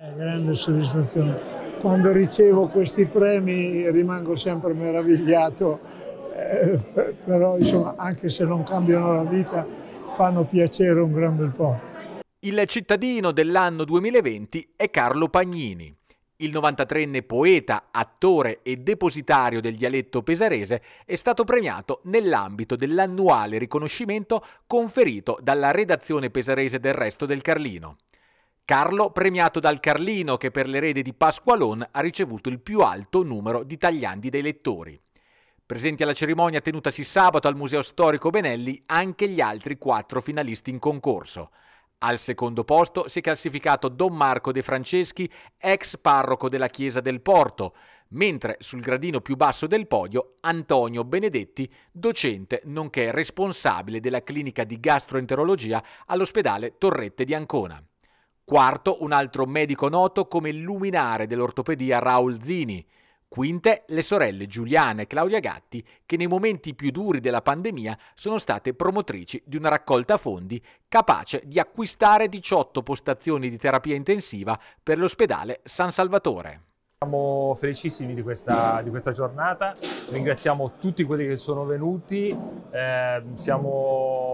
È eh, grande soddisfazione. Quando ricevo questi premi rimango sempre meravigliato, eh, però insomma, anche se non cambiano la vita fanno piacere un gran bel po'. Il cittadino dell'anno 2020 è Carlo Pagnini. Il 93enne poeta, attore e depositario del dialetto pesarese è stato premiato nell'ambito dell'annuale riconoscimento conferito dalla redazione pesarese del Resto del Carlino. Carlo, premiato dal Carlino che per l'erede di Pasqualon ha ricevuto il più alto numero di tagliandi dei lettori. Presenti alla cerimonia tenutasi sabato al Museo Storico Benelli anche gli altri quattro finalisti in concorso. Al secondo posto si è classificato Don Marco De Franceschi, ex parroco della Chiesa del Porto, mentre sul gradino più basso del podio Antonio Benedetti, docente nonché responsabile della clinica di gastroenterologia all'ospedale Torrette di Ancona. Quarto, un altro medico noto come luminare dell'ortopedia Raul Zini. Quinte, le sorelle Giuliana e Claudia Gatti, che nei momenti più duri della pandemia sono state promotrici di una raccolta fondi capace di acquistare 18 postazioni di terapia intensiva per l'ospedale San Salvatore. Siamo felicissimi di questa, di questa giornata, ringraziamo tutti quelli che sono venuti, eh, siamo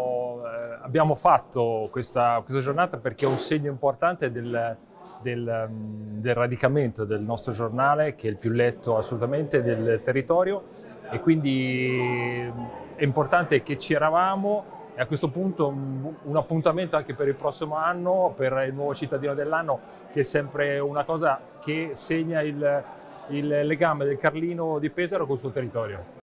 eh, abbiamo fatto questa, questa, giornata perché è un segno importante del, del, mm, del, radicamento del nostro giornale, che è il più letto assolutamente del territorio e quindi mm, è importante che ci eravamo e a questo punto mm, un appuntamento anche per il prossimo anno, per il nuovo cittadino dell'anno, che è sempre una cosa che segna il, il legame del Carlino di Pesaro col suo territorio.